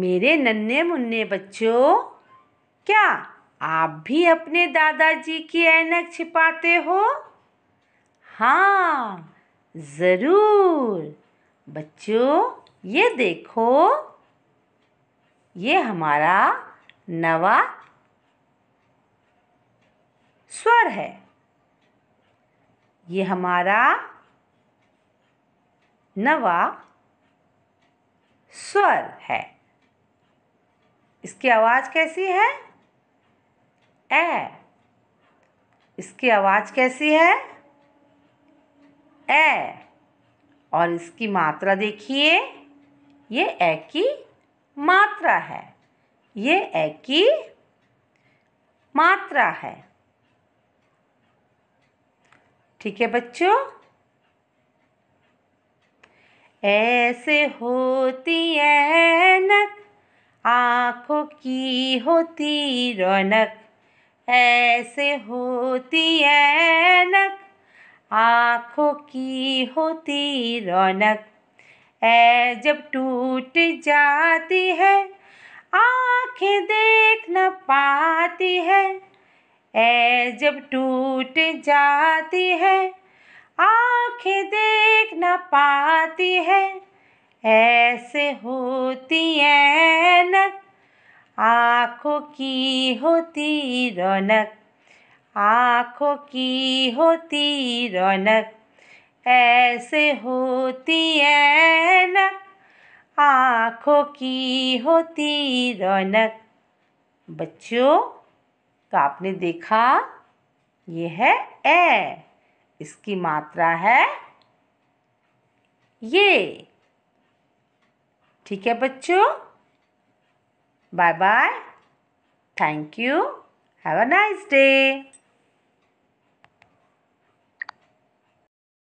मेरे नन्हे मुन्ने बच्चों क्या आप भी अपने दादाजी की ऐनक छिपाते हो हाँ ज़रूर बच्चों ये देखो ये हमारा नवा स्वर है ये हमारा नवा स्वर है इसकी आवाज़ कैसी है ए इसकी आवाज़ कैसी है ए और इसकी मात्रा देखिए ये ए की मात्रा है ये ए की मात्रा है ठीक है बच्चों ऐसे होती है नक की होती रौनक ऐसे होती ऐनक आँखों की होती रौनक ऐ जब टूट जाती है आँखें देख न पाती है ऐ जब टूट जाती है आँखें देख न पाती है ऐसे होती है नक आँखों की होती रौनक आँखों की होती रौनक ऐसे होती ऐनक आँखों की होती रौनक बच्चों तो आपने देखा ये है ए इसकी मात्रा है ये ठीक है बच्चों Bye bye. Thank you. Have a nice day.